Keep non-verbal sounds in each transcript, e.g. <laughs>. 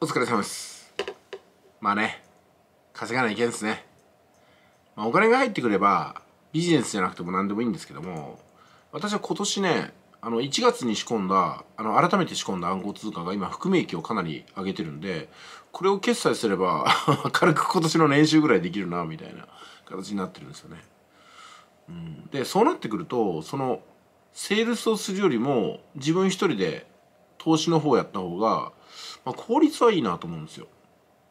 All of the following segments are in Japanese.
お疲れ様です。まあね、稼がないけんですね。まあ、お金が入ってくれば、ビジネスじゃなくても何でもいいんですけども、私は今年ね、あの、1月に仕込んだ、あの、改めて仕込んだ暗号通貨が今、含み益をかなり上げてるんで、これを決済すれば <laughs> 軽く今年の年収ぐらいできるな、みたいな形になってるんですよね。うん、で、そうなってくると、その、セールスをするよりも、自分一人で投資の方やった方が、まあ、効率はいいなと思うんですよ。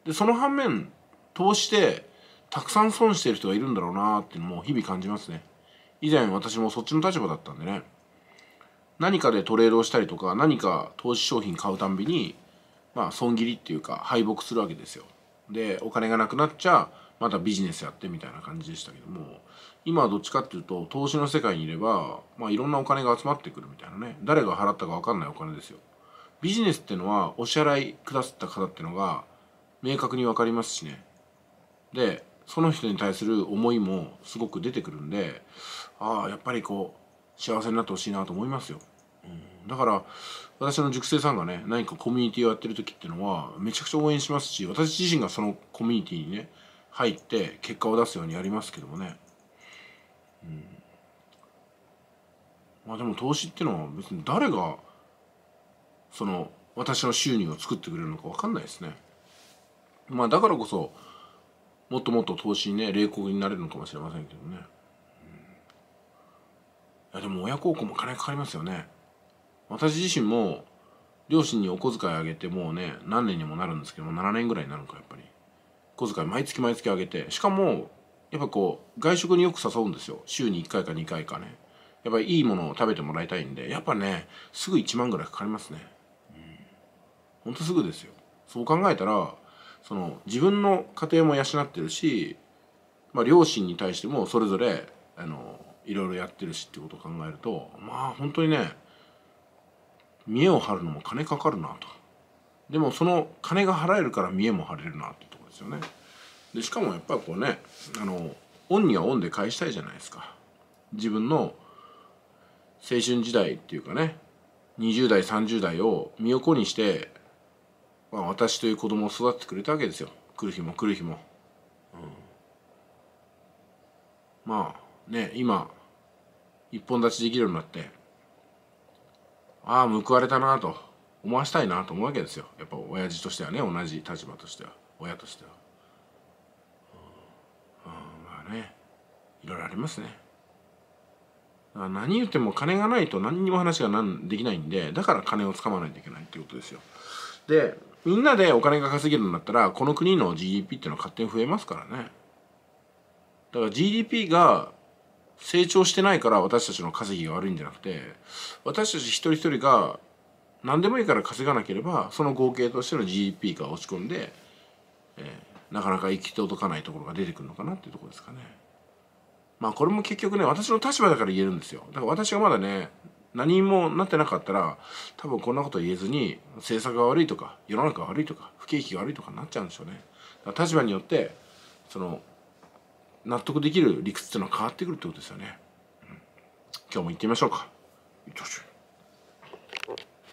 でその反面投資でたくさん損してる人がいるんだろうなっていうのも日々感じますね。以前私もそっちの立場だったんでね何かでトレードをしたりとか何か投資商品買うたんびにまあ損切りっていうか敗北するわけですよ。でお金がなくなっちゃまたビジネスやってみたいな感じでしたけども今はどっちかっていうと投資の世界にいれば、まあ、いろんなお金が集まってくるみたいなね誰が払ったか分かんないお金ですよ。ビジネスってのはお支払いくださった方ってのが明確に分かりますしねでその人に対する思いもすごく出てくるんでああやっぱりこう幸せになってほしいなと思いますよ、うん、だから私の塾生さんがね何かコミュニティをやってる時っていうのはめちゃくちゃ応援しますし私自身がそのコミュニティにね入って結果を出すようにやりますけどもね、うん、まあでも投資っていうのは別に誰がその私の収入を作ってくれるのか分かんないですね。まあだからこそもっともっと投資にね冷酷になれるのかもしれませんけどね。いやでも親孝行も金かかりますよね。私自身も両親にお小遣いあげてもうね何年にもなるんですけども7年ぐらいになるかやっぱり小遣い毎月毎月あげてしかもやっぱこう外食によく誘うんですよ週に1回か2回かねやっぱりいいものを食べてもらいたいんでやっぱねすぐ1万ぐらいかかりますねほんとすぐですよそう考えたらその自分の家庭も養ってるし、まあ、両親に対してもそれぞれあのいろいろやってるしってことを考えるとまあ本当にね見栄を張るのも金かかるなとでもその金が払えるから見栄も張れるなってとこですよねでしかもやっぱりこうねあの恩には恩で返したいじゃないですか自分の青春時代っていうかね20代30代を身を粉にしてまあ、私という子供を育ててくれたわけですよ来る日も来る日も、うん、まあね今一本立ちできるようになってああ報われたなと思わしたいなと思うわけですよやっぱ親父としてはね同じ立場としては親としては、うん、まあねいろいろありますね何言っても金がないと何にも話ができないんでだから金をつかまないといけないっていうことですよでみんなでお金が稼げるんだったらこの国の GDP っていうのは勝手に増えますからねだから GDP が成長してないから私たちの稼ぎが悪いんじゃなくて私たち一人一人が何でもいいから稼がなければその合計としての GDP が落ち込んで、えー、なかなか行き届かないところが出てくるのかなっていうところですかね。まあこれも結局ね私の立場だから言えるんですよ。だから私がまだね何もなってなかったら多分こんなこと言えずに政策が悪いとか世の中が悪いとか不景気が悪いとかになっちゃうんでしょうね。立場によってその納得できる理屈っていうのは変わってくるってことですよね。うん、今日も行ってみましょうか。